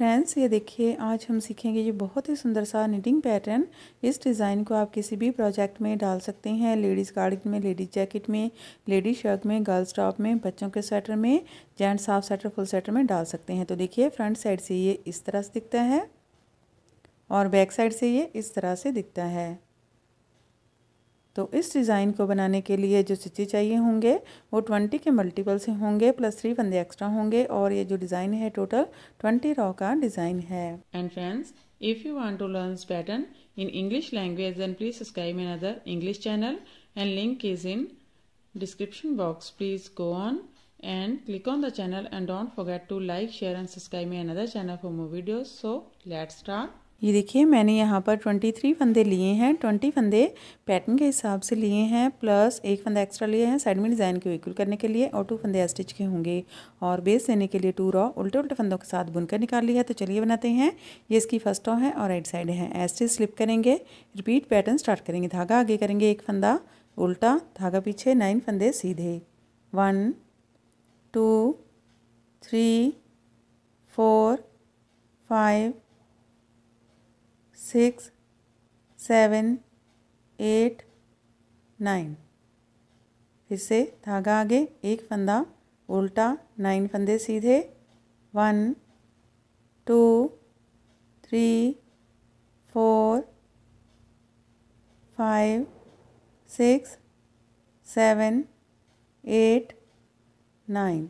friends ये देखिए आज हम सीखेंगे ये बहुत ही सुंदर सा निटिंग पैटर्न इस डिज़ाइन को आप किसी भी प्रोजेक्ट में डाल सकते हैं लेडीज़ गार्डन में लेडीज़ जैकेट में लेडीज़ शर्ट में गर्ल्स टॉप में बच्चों के स्वेटर में gents half sweater full sweater में डाल सकते हैं तो देखिए फ्रंट साइड से ये इस तरह से दिखता है और बैक साइड से ये इस तरह से दिखता है तो इस डिज़ाइन को बनाने के लिए जो स्टिचे चाहिए होंगे वो ट्वेंटी के मल्टीपल से होंगे प्लस थ्री फंदे एक्स्ट्रा होंगे और ये जो डिज़ाइन है टोटल ट्वेंटी रॉ का डिज़ाइन है and friends if you want to learn pattern in English language and please subscribe in other English channel and link is in description box please go on and click on the channel and don't forget to like share and subscribe my another channel for more videos so let start ये देखिए मैंने यहाँ पर twenty three फंदे लिए हैं twenty फंदे pattern के हिसाब से लिए हैं प्लस एक फंदा एक्स्ट्रा लिए हैं साइड में डिज़ाइन को इक्वल करने के लिए और टू फंदे स्टिच के होंगे और बेस देने के लिए टू रॉ उल्टे उल्टे फंदों के साथ बुनकर निकाल लिया है तो चलिए बनाते हैं ये इसकी फर्स्ट रॉ है और राइट साइड है एस्टिच स्लिप करेंगे रिपीट पैटर्न स्टार्ट करेंगे धागा आगे करेंगे एक फंदा उल्टा धागा पीछे नाइन फंदे सीधे one two three four five six seven eight nine फिर से धागा आगे एक फंदा उल्टा नाइन फंदे सीधे one two three four five six seven eight nine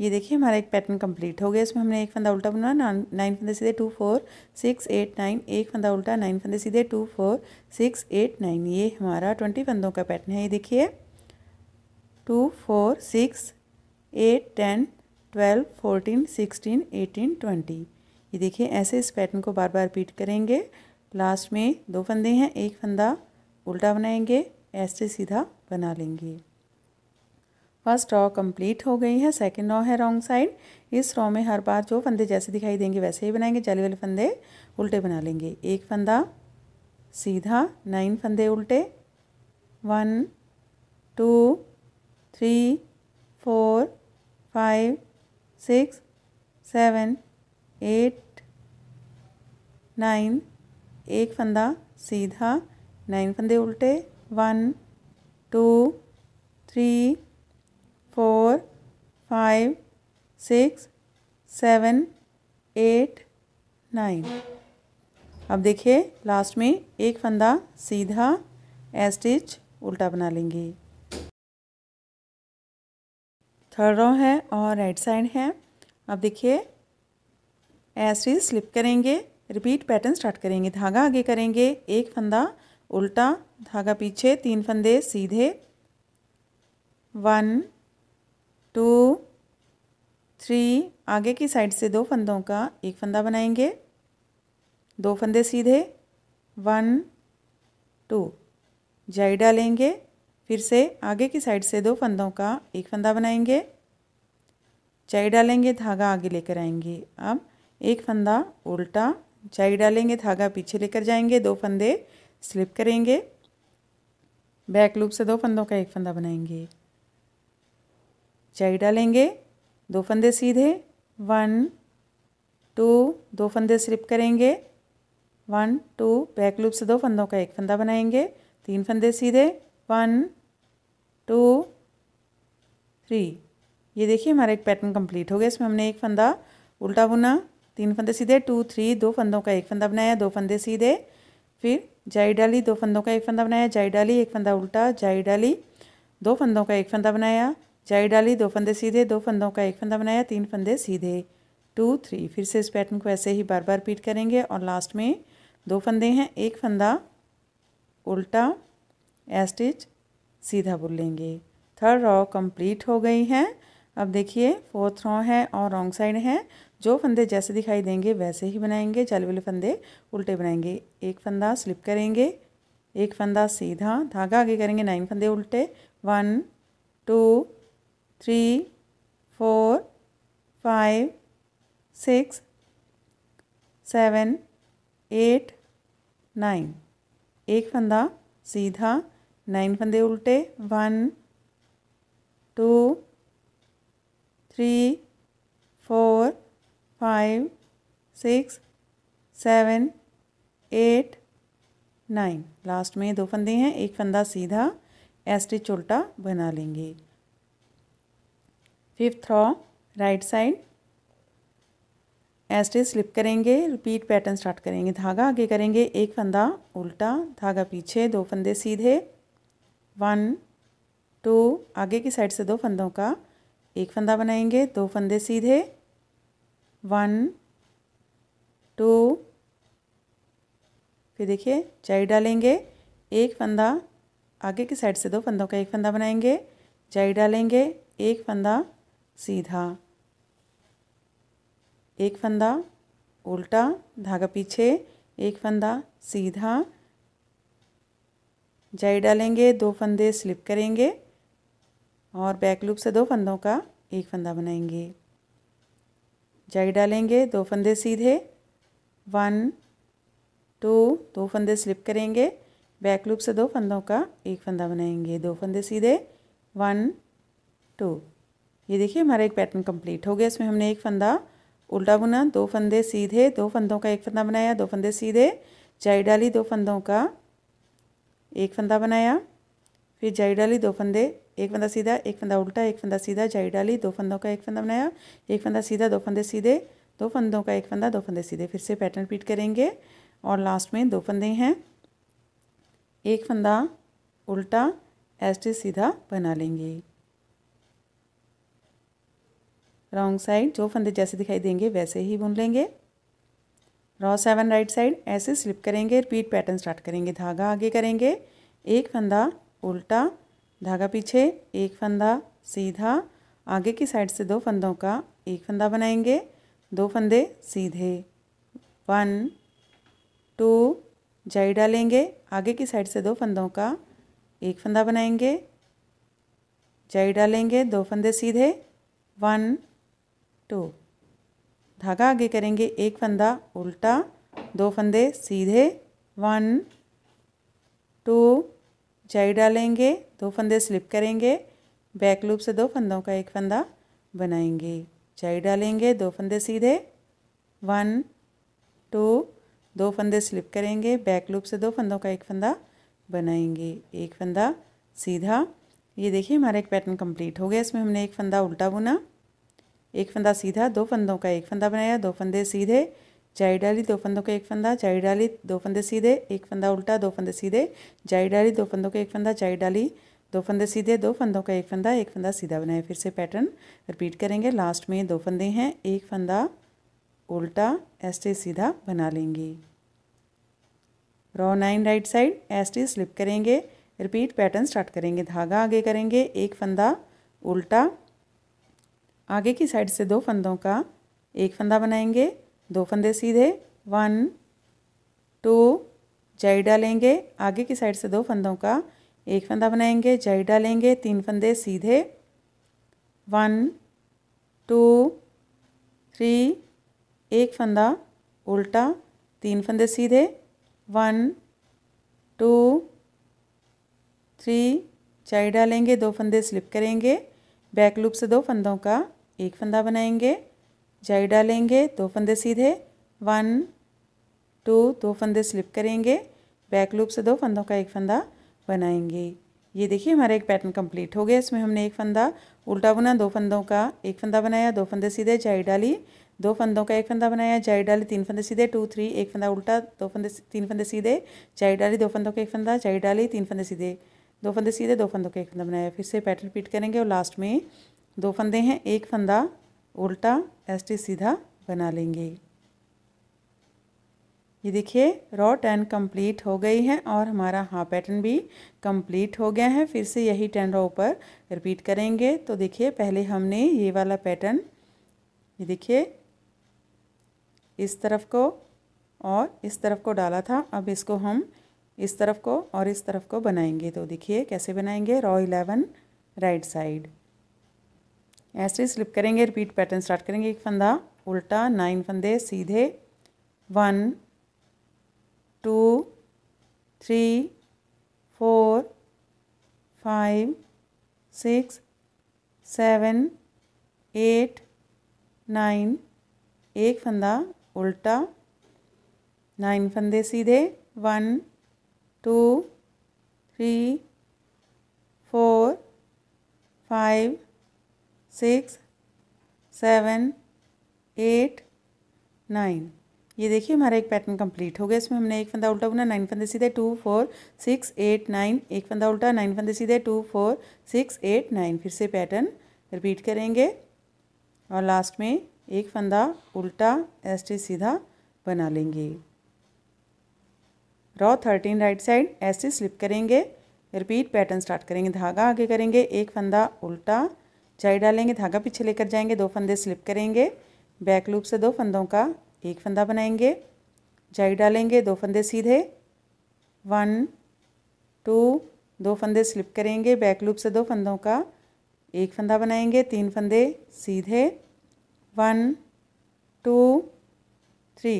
ये देखिए हमारा एक पैटर्न कंप्लीट हो गया इसमें हमने एक फंदा उल्टा बनाया नाइन फंदे सीधे two four six eight nine एक फंदा उल्टा नाइन फंदे सीधे two four six eight nine ये हमारा ट्वेंटी फंदों का पैटर्न है ये देखिए two four six eight ten twelve fourteen sixteen eighteen twenty ये देखिए ऐसे इस पैटर्न को बार बार रिपीट करेंगे लास्ट में दो फंदे हैं एक फंदा उल्टा बनाएंगे ऐसे सीधा बना लेंगे फर्स्ट रॉ कंप्लीट हो गई है सेकंड रॉ है रॉन्ग साइड इस रॉ में हर बार जो फंदे जैसे दिखाई देंगे वैसे ही बनाएंगे जाली वाले फंदे उल्टे बना लेंगे एक फंदा सीधा नाइन फंदे उल्टे one two three four five six seven eight nine एक फंदा सीधा नाइन फंदे उल्टे one two three four five six seven eight nine अब देखिए लास्ट में एक फंदा सीधा स्टिच उल्टा बना लेंगे थर्ड रो है और राइट साइड है अब देखिए एस्टिच स्लिप करेंगे रिपीट पैटर्न स्टार्ट करेंगे धागा आगे करेंगे एक फंदा उल्टा धागा पीछे तीन फंदे सीधे वन टू थ्री आगे की साइड से दो फंदों का एक फंदा बनाएंगे दो फंदे सीधे वन टू जाई डालेंगे फिर से आगे की साइड से दो फंदों का एक फंदा बनाएंगे जाई डालेंगे धागा आगे लेकर आएंगे अब एक फंदा उल्टा जाई डालेंगे धागा पीछे लेकर जाएंगे दो फंदे स्लिप करेंगे बैक लूप से दो फंदों का एक फंदा बनाएंगे चेक डालेंगे दो फंदे सीधे वन टू दो फंदे स्लिप करेंगे वन टू बैक लूप से दो फंदों का एक फंदा बनाएंगे तीन फंदे सीधे वन टू थ्री ये देखिए हमारा एक पैटर्न कंप्लीट हो गया इसमें हमने एक फंदा उल्टा बुना तीन फंदे सीधे टू थ्री दो फंदों का एक फंदा बनाया दो फंदे सीधे फिर जाई डाली दो फंदों का एक फंदा बनाया जाई डाली एक फंदा उल्टा जाई डाली दो फंदों का एक फंदा बनाया चाई डाली दो फंदे सीधे दो फंदों का एक फंदा बनाया तीन फंदे सीधे टू थ्री फिर से इस पैटर्न को ऐसे ही बार बार रिपीट करेंगे और लास्ट में दो फंदे हैं एक फंदा उल्टा एस्टिच सीधा बुन लेंगे थर्ड रॉ कंप्लीट हो गई है अब देखिए फोर्थ रॉ है और रॉन्ग साइड है जो फंदे जैसे दिखाई देंगे वैसे ही बनाएंगे जाली वाले फंदे उल्टे बनाएंगे एक फंदा स्लिप करेंगे एक फंदा सीधा धागा आगे करेंगे नाइन फंदे उल्टे one two three four five six seven eight nine एक फंदा सीधा नाइन फंदे उल्टे one two three four five six seven eight nine last में दो फंदे हैं एक फंदा सीधा एस्टिच उल्टा बना लेंगे फिफ्थ रॉ राइट साइड ऐसे स्लिप करेंगे रिपीट पैटर्न स्टार्ट करेंगे धागा आगे करेंगे एक फंदा उल्टा धागा पीछे दो फंदे सीधे वन टू आगे की साइड से दो फंदों का एक फंदा बनाएंगे दो फंदे सीधे वन टू फिर देखिए जाई डालेंगे एक फंदा आगे की साइड से दो फंदों का एक फंदा बनाएंगे जाई डालेंगे एक फंदा सीधा एक फंदा उल्टा धागा पीछे एक फंदा सीधा जाई डालेंगे दो फंदे स्लिप करेंगे और बैक लूप से दो फंदों का एक फंदा बनाएंगे जाई डालेंगे दो फंदे सीधे वन टू दो फंदे स्लिप करेंगे बैक लूप से दो फंदों का एक फंदा बनाएंगे दो फंदे सीधे वन टू ये देखिए हमारा एक पैटर्न कंप्लीट हो गया इसमें हमने एक फंदा उल्टा बुना दो फंदे सीधे दो फंदों का एक फंदा बनाया दो फंदे सीधे जाई डाली दो फंदों का एक फंदा बनाया फिर जाई डाली दो फंदे एक फंदा सीधा एक फंदा उल्टा एक फंदा सीधा जाई डाली दो फंदों का एक फंदा बनाया एक फंदा सीधा दो फंदे सीधे दो फंदों का एक फंदा दो फंदे सीधे फिर से पैटर्न रिपीट करेंगे और लास्ट में दो फंदे हैं एक फंदा उल्टा एस्टे सीधा बना लेंगे रॉन्ग साइड जो फंदे जैसे दिखाई देंगे वैसे ही बुन लेंगे रॉ सेवन राइट साइड ऐसे स्लिप करेंगे रिपीट पैटर्न स्टार्ट करेंगे धागा आगे करेंगे एक फंदा उल्टा धागा पीछे एक फंदा सीधा आगे की साइड से दो फंदों का एक फंदा बनाएंगे दो फंदे सीधे वन टू जाई डालेंगे आगे की साइड से दो फंदों का एक फंदा बनाएंगे जाई डालेंगे दो फंदे सीधे वन टू तो धागा आगे करेंगे एक फंदा उल्टा दो फंदे सीधे वन टू जाई डालेंगे दो फंदे स्लिप करेंगे बैक लूप से दो फंदों का एक फंदा बनाएंगे जाई डालेंगे दो फंदे सीधे वन टू दो फंदे स्लिप करेंगे बैक लूप से दो फंदों का एक फंदा बनाएंगे एक फंदा सीधा ये देखिए हमारा एक पैटर्न कंप्लीट हो गया इसमें हमने एक फंदा उल्टा बुना एक फंदा सीधा दो फंदों का एक फंदा बनाया दो फंदे सीधे जाई डाली दो फंदों का एक फंदा जाई डाली दो फंदे सीधे एक फंदा उल्टा दो फंदे सीधे जाई डाली दो फंदों का एक फंदा जाई डाली दो फंदे सीधे दो फंदों का एक फंदा एक फंदा सीधा बनाया फिर से पैटर्न रिपीट करेंगे लास्ट में दो फंदे हैं एक फंदा उल्टा एस्टे सीधा बना लेंगे row nine right side stitch slip करेंगे रिपीट पैटर्न स्टार्ट करेंगे धागा आगे करेंगे एक फंदा उल्टा आगे की साइड से दो फंदों का एक फंदा बनाएंगे दो फंदे सीधे वन टू जाई डालेंगे आगे की साइड से दो फंदों का एक फंदा बनाएंगे जाई डालेंगे तीन फंदे सीधे वन टू थ्री एक फंदा उल्टा तीन फंदे सीधे वन टू थ्री चाई डालेंगे दो फंदे स्लिप करेंगे बैक लूप से दो फंदों का एक फंदा बनाएंगे जाई डालेंगे दो फंदे सीधे वन टू दो फंदे स्लिप करेंगे बैक लूप से दो फंदों का एक फंदा बनाएंगे ये देखिए हमारा एक पैटर्न कंप्लीट हो गया इसमें हमने एक फंदा उल्टा बुना दो फंदों का एक फंदा बनाया दो फंदे सीधे जाई डाली दो फंदों का एक फंदा बनाया जाई डाली तीन फंदे सीधे टू थ्री एक फंदा उल्टा दो फंदे तीन फंदे सीधे जाई डाली दो फंदों का एक फंदा जाई डाली तीन फंदे सीधे दो फंदे सीधे दो फंदों का एक फंदा बनाया फिर से पैटर्न रिपीट करेंगे और लास्ट में दो फंदे हैं एक फंदा उल्टा एस्टे सीधा बना लेंगे ये देखिए रॉ टेन कंप्लीट हो गई है और हमारा हाँ पैटर्न भी कंप्लीट हो गया है फिर से यही टेन रॉ ऊपर रिपीट करेंगे तो देखिए पहले हमने ये वाला पैटर्न ये देखिए इस तरफ को और इस तरफ को डाला था अब इसको हम इस तरफ को और इस तरफ को बनाएंगे तो देखिए कैसे बनाएंगे रॉ इलेवन राइट साइड ऐसे स्लिप करेंगे रिपीट पैटर्न स्टार्ट करेंगे एक फंदा उल्टा नाइन फंदे सीधे one two three four five six seven eight nine एक फंदा उल्टा नाइन फंदे सीधे one two three four five six seven eight nine ये देखिए हमारा एक पैटर्न कंप्लीट हो गया इसमें हमने एक फंदा उल्टा बुना नाइन फंदे सीधे two four six eight nine एक फंदा उल्टा नाइन फंदे सीधे two four six eight nine फिर से पैटर्न रिपीट करेंगे और लास्ट में एक फंदा उल्टा टी सीधा बना लेंगे रॉ थर्टीन राइट साइड टी स्लिप करेंगे रिपीट पैटर्न स्टार्ट करेंगे धागा आगे करेंगे एक फंदा उल्टा जाई डालेंगे धागा पीछे लेकर जाएंगे दो फंदे स्लिप करेंगे बैक लूप से दो फंदों का एक फंदा बनाएंगे जाई डालेंगे दो फंदे सीधे वन टू दो फंदे स्लिप करेंगे बैक लूप से दो फंदों का एक फंदा बनाएंगे तीन फंदे सीधे वन टू थ्री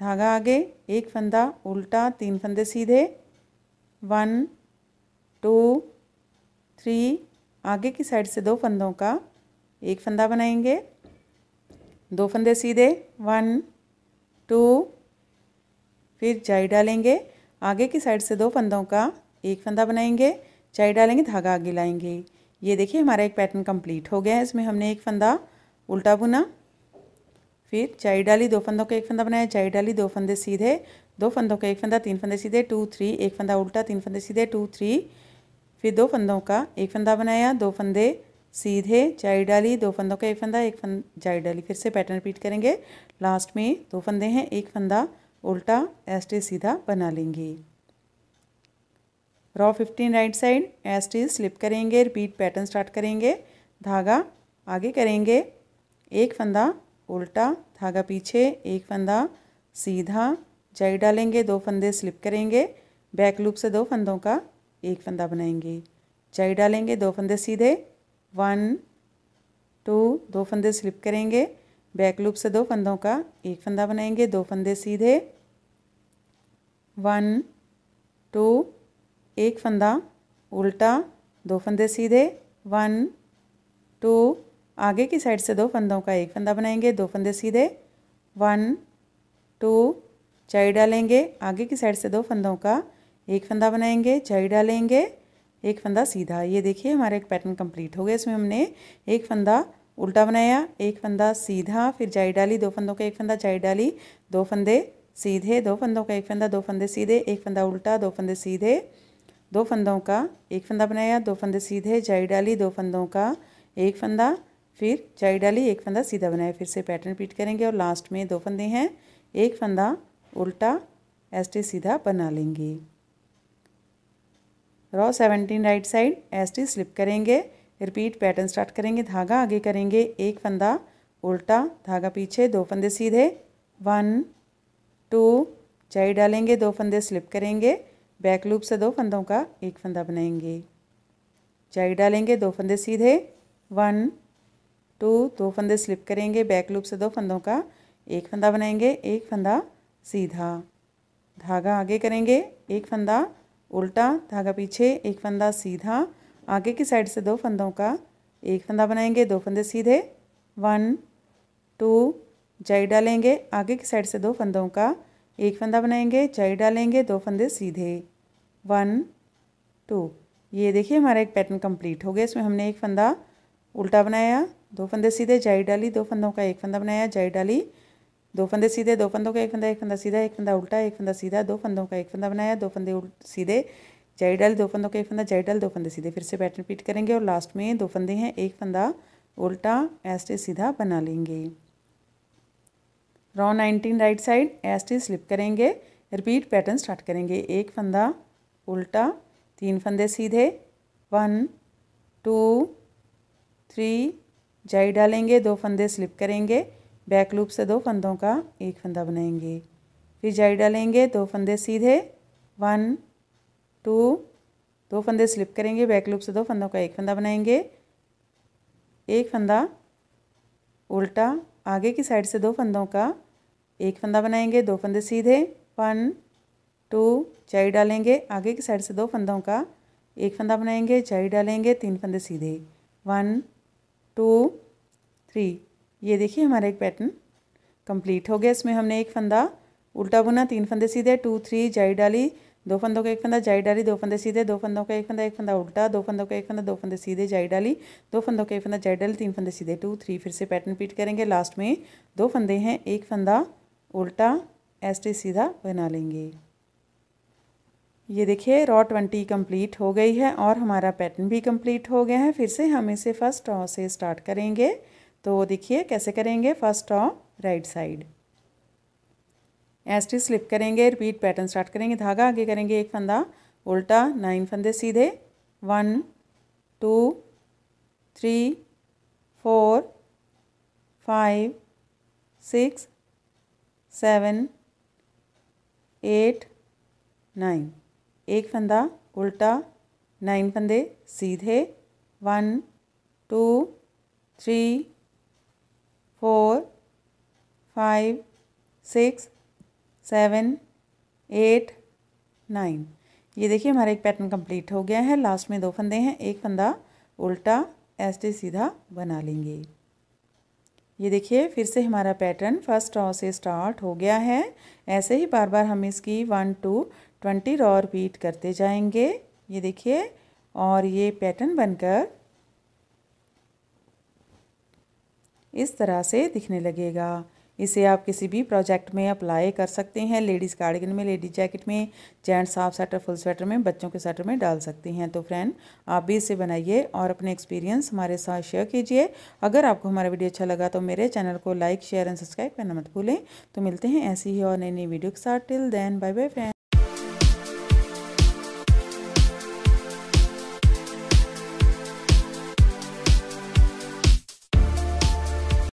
धागा आगे एक फंदा उल्टा तीन फंदे सीधे वन टू थ्री आगे की साइड से दो फंदों का एक फंदा बनाएंगे दो फंदे सीधे वन टू फिर चाय डालेंगे आगे की साइड से दो फंदों का एक फंदा बनाएंगे चाय डालेंगे धागा आगे लाएंगे ये देखिए हमारा एक पैटर्न कंप्लीट हो गया है इसमें हमने एक फंदा उल्टा बुना फिर चाय डाली दो फंदों का एक फंदा बनाया चाय डाली दो फंदे सीधे दो फंदों का एक फंदा तीन फंदे सीधे टू थ्री एक फंदा उल्टा तीन फंदे सीधे टू थ्री फिर दो फंदों का एक फंदा बनाया दो फंदे सीधे जाई डाली दो फंदों का एक फंदा एक फंद जाई डाली फिर से पैटर्न रिपीट करेंगे लास्ट में दो फंदे हैं एक फंदा उल्टा एस्टे सीधा बना लेंगे row fifteen right side stitch slip करेंगे रिपीट पैटर्न स्टार्ट करेंगे धागा आगे करेंगे एक फंदा उल्टा धागा पीछे एक फंदा सीधा जाई डालेंगे दो फंदे स्लिप करेंगे बैक लूप से दो फंदों का एक फंदा बनाएंगे चाई डालेंगे दो फंदे सीधे वन टू दो फंदे स्लिप करेंगे बैक लूप से दो फंदों का एक फंदा बनाएंगे दो फंदे सीधे वन टू एक फंदा उल्टा दो फंदे सीधे वन टू आगे की साइड से दो फंदों का एक फंदा बनाएंगे दो फंदे सीधे वन टू चाई डालेंगे आगे की साइड से दो फंदों का एक फंदा बनाएंगे चाई डालेंगे एक फंदा सीधा ये देखिए हमारा एक पैटर्न कंप्लीट हो गया इसमें हमने एक फंदा उल्टा बनाया एक फंदा सीधा फिर जाई डाली दो फंदों का एक फंदा जाई डाली दो फंदे सीधे दो फंदों का एक फंदा दो फंदे सीधे एक फंदा उल्टा दो फंदे सीधे दो फंदों का एक फंदा बनाया दो फंदे सीधे जाई डाली दो फंदों का एक फंदा फिर जाई डाली एक फंदा सीधा बनाया फिर से पैटर्न रिपीट करेंगे और लास्ट में दो फंदे हैं एक फंदा उल्टा ऐसे सीधा बना लेंगे row seventeen right side stitch slip करेंगे रिपीट पैटर्न स्टार्ट करेंगे धागा आगे करेंगे एक फंदा उल्टा धागा पीछे दो फंदे सीधे वन टू चाई डालेंगे दो फंदे स्लिप करेंगे बैक लूप से दो फंदों का एक फंदा बनाएंगे चाई डालेंगे दो फंदे सीधे वन टू दो फंदे स्लिप करेंगे बैक लूप से दो फंदों का एक फंदा बनाएंगे एक फंदा सीधा धागा आगे करेंगे एक फंदा उल्टा धागा पीछे एक फंदा सीधा आगे की साइड से दो फंदों का एक फंदा बनाएंगे दो फंदे सीधे वन टू जाई डालेंगे आगे की साइड से दो फंदों का एक फंदा बनाएंगे जाई डालेंगे दो फंदे सीधे वन टू ये देखिए हमारा एक पैटर्न कंप्लीट हो गया इसमें हमने एक फंदा उल्टा बनाया दो फंदे सीधे जाई डाली दो फंदों का एक फंदा बनाया जाई डाली दो फंदे सीधे दो फंदों का एक फंदा एक फंदा सीधा एक फंदा उल्टा एक फंदा सीधा दो फंदों का एक फंदा बनाया दो फंदे सीधे जाई डाल दो फंदों का एक फंदा जाई डाल दो फंदे सीधे फिर से पैटर्न रिपीट करेंगे और लास्ट में दो फंदे हैं एक फंदा उल्टा एस्टिस सीधा बना लेंगे round nineteen right side stitch slip करेंगे रिपीट पैटर्न स्टार्ट करेंगे एक फंदा उल्टा तीन फंदे सीधे वन टू थ्री जाई डालेंगे दो फंदे स्लिप करेंगे बैक लूप से दो फंदों का एक फंदा बनाएंगे फिर जाई डालेंगे दो फंदे सीधे वन टू दो फंदे स्लिप करेंगे बैक लूप से दो फंदों का एक फंदा बनाएंगे एक फंदा उल्टा आगे की साइड से दो फंदों का एक फंदा बनाएंगे दो फंदे सीधे वन टू चाई डालेंगे आगे की साइड से दो फंदों का एक फंदा बनाएंगे चाई डालेंगे तीन फंदे सीधे वन टू थ्री ये देखिए हमारा एक पैटर्न कंप्लीट हो गया इसमें हमने एक फंदा उल्टा बुना तीन फंदे सीधे टू थ्री जाई डाली दो फंदों का एक फंदा जाई डाली दो फंदे सीधे दो फंदों का एक फंदा एक फंदा उल्टा दो फंदों का एक फंदा दो फंदे सीधे जाई डाली दो फंदों का एक फंदा जाई डाली तीन फंदे सीधे टू थ्री फिर से पैटर्न रिपीट करेंगे लास्ट में दो फंदे हैं एक फंदा उल्टा ऐसे सीधा बना लेंगे ये देखिए रॉ ट्वेंटी कंप्लीट हो गई है और हमारा पैटर्न भी कंप्लीट हो गया है फिर से हम इसे फर्स्ट रॉ से स्टार्ट करेंगे तो वो देखिए कैसे करेंगे फर्स्ट और राइट साइड एस्टी स्लिप करेंगे रिपीट पैटर्न स्टार्ट करेंगे धागा आगे करेंगे एक फंदा उल्टा नाइन फंदे सीधे one two three four five six seven eight nine एक फंदा उल्टा नाइन फंदे सीधे one two three four five six seven eight nine ये देखिए हमारा एक पैटर्न कंप्लीट हो गया है लास्ट में दो फंदे हैं एक फंदा उल्टा ऐसे सीधा बना लेंगे ये देखिए फिर से हमारा पैटर्न फर्स्ट रॉ से स्टार्ट हो गया है ऐसे ही बार बार हम इसकी one to twenty row repeat करते जाएंगे ये देखिए और ये पैटर्न बनकर इस तरह से दिखने लगेगा इसे आप किसी भी प्रोजेक्ट में अप्लाई कर सकते हैं लेडीज़ कार्डिगन में लेडीज़ जैकेट में gents half sweater full sweater में बच्चों के स्वेटर में डाल सकती हैं तो फ्रेंड आप भी इसे बनाइए और अपने एक्सपीरियंस हमारे साथ शेयर कीजिए अगर आपको हमारा वीडियो अच्छा लगा तो मेरे चैनल को लाइक शेयर एंड सब्सक्राइब करना मत भूलें तो मिलते हैं ऐसी ही और नई नई वीडियो के साथ till then bye bye friend